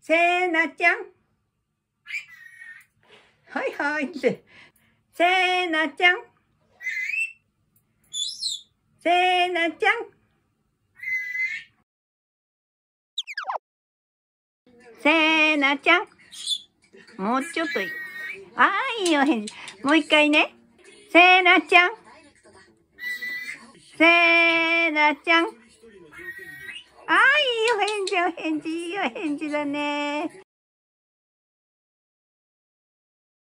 せーなちゃん。はいはいって。せーなちゃん。せーなちゃん。せーなちゃん。もうちょっといい。ああ、いいよ、返事。もう一回ね。せーなちゃん。せーなちゃん。ああ、いいしいお返事、いいお返事だね。